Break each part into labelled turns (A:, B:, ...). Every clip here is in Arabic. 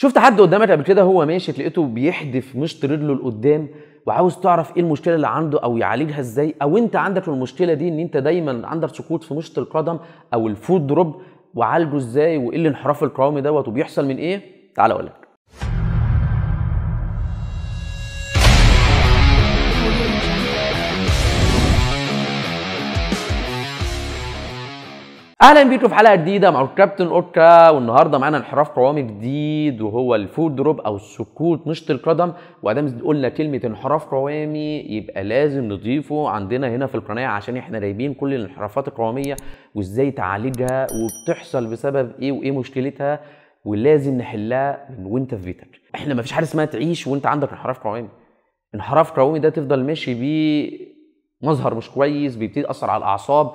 A: شفت حد قدامك قبل كده هو ماشي تلاقيته بيحدف مش رجله لقدام وعاوز تعرف ايه المشكله اللي عنده او يعالجها ازاي او انت عندك المشكله دي ان انت دايما عندك سقوط في مشط القدم او الفود دروب وعالجه ازاي وايه الانحراف القوامي دوت وبيحصل من ايه تعال اقول لك اهلا بيكم في حلقه جديده مع الكابتن اوكا والنهارده معانا انحراف قوامي جديد وهو الفود دروب او السكوت مشط القدم وادام قلنا كلمه انحراف قوامي يبقى لازم نضيفه عندنا هنا في القناه عشان احنا رايبين كل الانحرافات القواميه وازاي تعالجها وبتحصل بسبب ايه وايه مشكلتها ولازم نحلها من وانت في بيتك احنا ما فيش حاجه اسمها تعيش وانت عندك انحراف قوامي انحراف قوامي ده تفضل ماشي بيه مظهر مش كويس بيبتدي ياثر على الاعصاب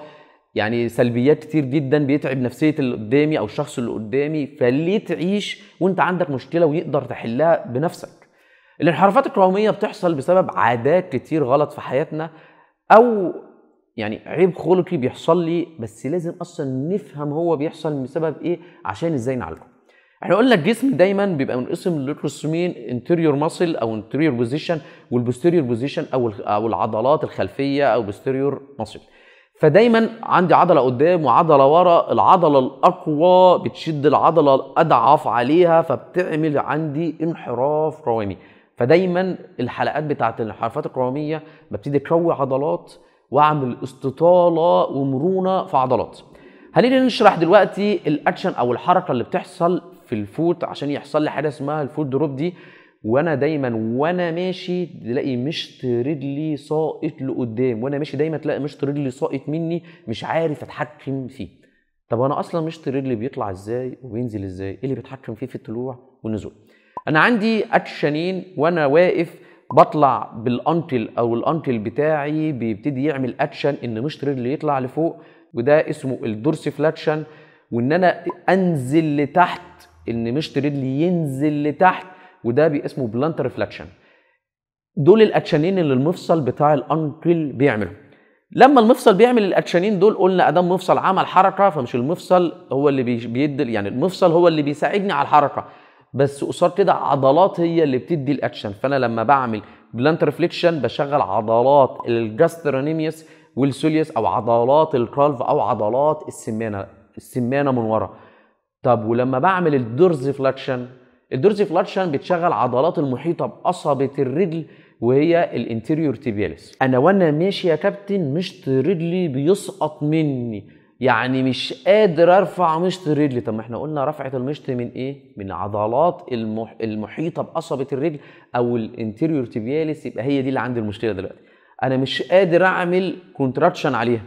A: يعني سلبيات كتير جدا بيتعب نفسيه اللي قدامي او الشخص اللي قدامي فليه تعيش وانت عندك مشكله ويقدر تحلها بنفسك الانحرافات الكرومية بتحصل بسبب عادات كتير غلط في حياتنا او يعني عيب خلقي بيحصل لي بس لازم اصلا نفهم هو بيحصل بسبب ايه عشان ازاي نعالجه احنا قلنا الجسم دايما بيبقى منقسم لقسمين انتيريور ماسل او انتيريور بوزيشن والبوستيريور بوزيشن او او العضلات الخلفيه او بوستيريور ماسل فدايما عندي عضله قدام وعضله ورا العضله الاقوى بتشد العضله الاضعف عليها فبتعمل عندي انحراف قوامي فدايما الحلقات بتاعه الانحرافات القواميه ببتدي اقوي عضلات واعمل استطاله ومرونه في عضلات هنيجي نشرح دلوقتي الاكشن او الحركه اللي بتحصل في الفوت عشان يحصل لي حاجه اسمها الفوت دروب دي وانا دايما وانا ماشي تلاقي مشط رجلي ساقط لقدام وانا ماشي دايما تلاقي مشط رجلي ساقط مني مش عارف اتحكم فيه طب انا اصلا مشط رجلي بيطلع ازاي وبينزل ازاي ايه اللي بيتحكم فيه في الطلوع والنزول انا عندي اكشنين وانا واقف بطلع بالانتل او الانتل بتاعي بيبتدي يعمل اكشن ان مشط رجلي يطلع لفوق وده اسمه الدورسي فلاكشن وان انا انزل لتحت ان مشط رجلي ينزل لتحت وده اسمه بلانت ريفلكشن دول الاكشنين اللي المفصل بتاع الانكل بيعمله لما المفصل بيعمل الاكشنين دول قلنا ادام مفصل عمل حركه فمش المفصل هو اللي بيدي يعني المفصل هو اللي بيساعدني على الحركه بس قصاد كده عضلات هي اللي بتدي الاكشن فانا لما بعمل بلانت ريفليكشن بشغل عضلات الجاسترونيميوس والسوليوس او عضلات الكالف او عضلات السمانه السمانه من ورا طب ولما بعمل الدورز فلكشن الدورزيفلاتشن بتشغل عضلات المحيطه بقصبه الرجل وهي الانتيريور تيبياليس انا وانا ماشي يا كابتن مشط رجلي بيسقط مني يعني مش قادر ارفع مشط رجلي طب ما احنا قلنا رفعه المشط من ايه من عضلات المح... المحيطه بقصبه الرجل او الانتيريور تيبياليس يبقى هي دي اللي عندي المشكله دلوقتي انا مش قادر اعمل كونتراكشن عليها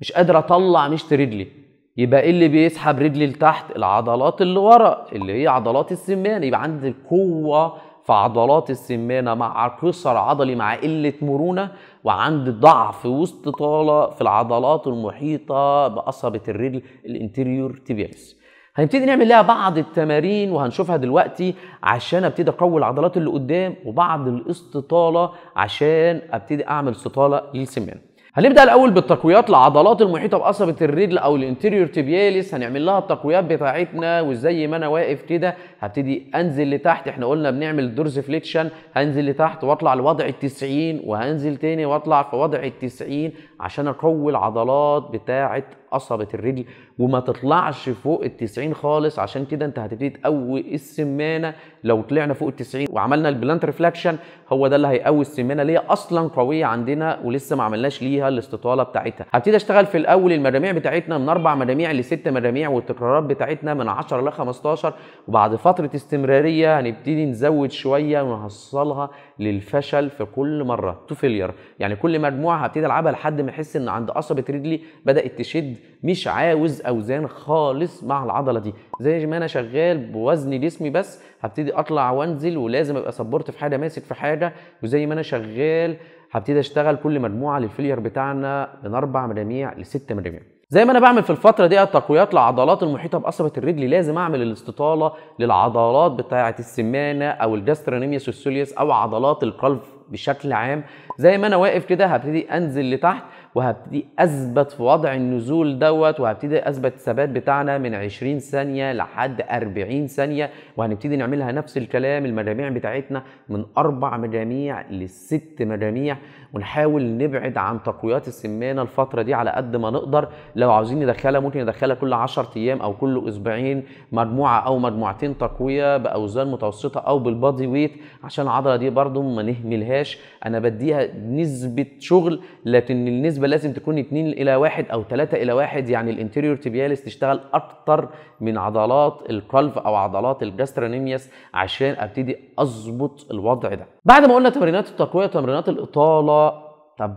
A: مش قادر اطلع مشط رجلي يبقى ايه اللي بيسحب رجلي لتحت العضلات اللي ورا اللي هي عضلات السمانه يبقى عندي قوه في عضلات السمانه مع قصر عضلي مع قله مرونه وعندي ضعف واستطاله في العضلات المحيطه بقصبه الرجل الانتيريور تيبيالس هنبتدي نعمل لها بعض التمارين وهنشوفها دلوقتي عشان ابتدي اقوي العضلات اللي قدام وبعض الاستطاله عشان ابتدي اعمل استطاله للسمانه هنبدا الاول بالتقويات لعضلات المحيطه بقصبه الرجل او الانتيريور تيبياليس هنعمل لها التقويات بتاعتنا وزي ما انا واقف كده هبتدي انزل لتحت احنا قلنا بنعمل دورز فليكشن هنزل لتحت واطلع لوضع ال 90 وهنزل تاني واطلع في وضع ال 90 عشان اقوي العضلات بتاعه قصبت الرجل وما تطلعش فوق ال 90 خالص عشان كده انت هتبتدي تقوي السمانه لو طلعنا فوق ال 90 وعملنا البلانت ريفلكشن هو ده اللي هيقوي السمانه اللي هي اصلا قويه عندنا ولسه ما عملناش ليها الاستطاله بتاعتها هبتدي اشتغل في الاول المجاميع بتاعتنا من اربع مجاميع لست مجاميع والتكرارات بتاعتنا من 10 ل 15 وبعد فتره استمراريه هنبتدي نزود شويه ونوصلها للفشل في كل مره تو فيلير يعني كل مجموعه هبتدي العبها لحد ما احس ان عند قصبه رجلي بدات تشد مش عاوز اوزان خالص مع العضله دي زي ما انا شغال بوزن جسمي بس هبتدي اطلع وانزل ولازم ابقى سبورت في حاجه ماسك في حاجه وزي ما انا شغال هبتدي اشتغل كل مجموعه للفيلير بتاعنا من اربع مجاميع لست مجاميع زي ما انا بعمل في الفتره دي التقويات لعضلات المحيطه بقصبه الرجل لازم اعمل الاستطاله للعضلات بتاعه السمانه او الجاسترانيميوس والسوليوس او عضلات القلب بشكل عام زي ما انا واقف كده هبتدي انزل لتحت وهبتدي اثبت في وضع النزول دوت وهبتدي اثبت الثبات بتاعنا من 20 ثانيه لحد 40 ثانيه وهنبتدي نعملها نفس الكلام المجاميع بتاعتنا من اربع مجاميع لست مجاميع ونحاول نبعد عن تقويات السمانه الفتره دي على قد ما نقدر لو عاوزين ندخلها ممكن ندخلها كل 10 ايام او كل اسبوعين مجموعه او مجموعتين تقويه باوزان متوسطه او بالبادي ويت عشان العضله دي برده ما نهملهاش بلاش انا بديها نسبه شغل لكن النسبه لازم تكون 2 الى 1 او 3 الى 1 يعني الانتيريور تبياليس تشتغل اكتر من عضلات القلب او عضلات الجاسترونيميوس عشان ابتدي اظبط الوضع ده بعد ما قلنا تمرينات التقويه وتمرينات الاطاله طب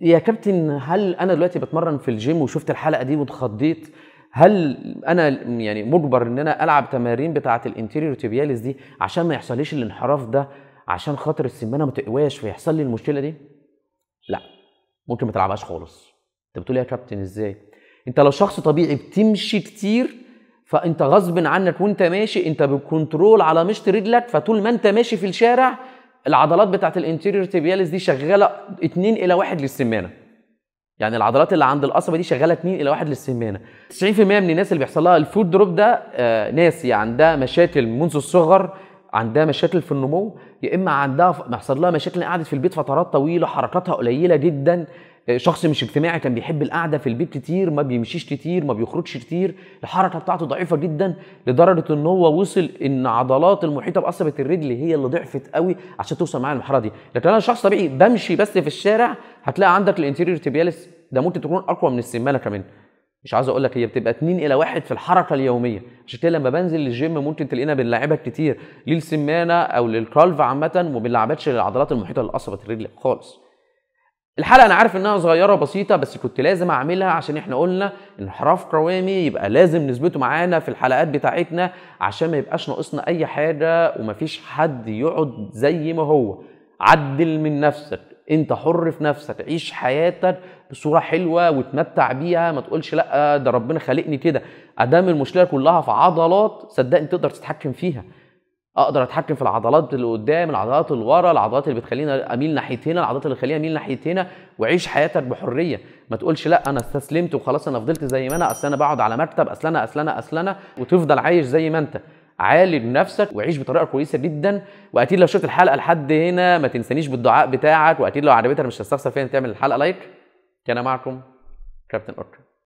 A: يا كابتن هل انا دلوقتي بتمرن في الجيم وشفت الحلقه دي واتخضيت هل انا يعني مجبر ان انا العب تمارين بتاعه الانتيريور تيبياليس دي عشان ما يحصليش الانحراف ده عشان خاطر السمانه ما تقواش فيحصل لي المشكله دي لا ممكن ما تلعبهاش خالص انت بتقول إيه يا كابتن ازاي انت لو شخص طبيعي بتمشي كتير فانت غصب عنك وانت ماشي انت بكنترول على مشط رجلك فطول ما انت ماشي في الشارع العضلات بتاعت الانتيريور تيبياليس دي شغاله 2 الى 1 للسمانه يعني العضلات اللي عند القصبه دي شغاله 2 الى 1 للسمانه 90% من الناس اللي بيحصل لها الفود دروب ده آه ناس يعني عندها مشاكل منذ الصغر عندها مشاكل في النمو يا اما عندها محصل لها مشاكل قعدت في البيت فترات طويله حركاتها قليله جدا آه، شخص مش اجتماعي كان بيحب القعده في البيت كتير ما بيمشيش كتير ما بيخرجش كتير الحركه بتاعته ضعيفه جدا لدرجه ان هو وصل ان عضلات المحيطه بقصبه الرجل هي اللي ضعفت قوي عشان توصل معايا المرحله دي لكن انا شخص طبيعي بمشي بس في الشارع هتلاقي عندك الانتيريور تيبيالس ده ممكن تكون اقوى من السمانه كمان مش عايز اقول لك هي بتبقى 2 الى 1 في الحركه اليوميه عشان كده لما بنزل للجيم ممكن تلاقينا بنلعبها كتير للسمانه او للكالف عامه وما بنلعبهاش للعضلات المحيطه للقصبه الرجل خالص الحلقه انا عارف انها صغيره بسيطه بس كنت لازم اعملها عشان احنا قلنا انحراف قوامي يبقى لازم نثبته معانا في الحلقات بتاعتنا عشان ما يبقاش ناقصنا اي حاجه ومفيش حد يقعد زي ما هو عدل من نفسك انت حر في نفسك عيش حياتك بصوره حلوه وتمتع بيها ما تقولش لا ده ربنا خلقني كده ادام المشكله كلها في عضلات صدقني تقدر تتحكم فيها اقدر اتحكم في العضلات اللي قدام العضلات اللي ورا العضلات اللي بتخليني اميل ناحيه هنا العضلات اللي بتخليني اميل ناحيه هنا وعيش حياتك بحريه ما تقولش لا انا استسلمت وخلاص انا فضلت زي ما انا اصل انا بقعد على مكتب اصل انا اصل انا اصل انا وتفضل عايش زي ما انت عالج نفسك وعيش بطريقه كويسه جدا واكيد لو شفت الحلقه لحد هنا ما تنسانيش بالدعاء بتاعك واكيد لو عجبتك مش هتستخسر فيها تعمل الحلقه لايك كان معكم كابتن اوكر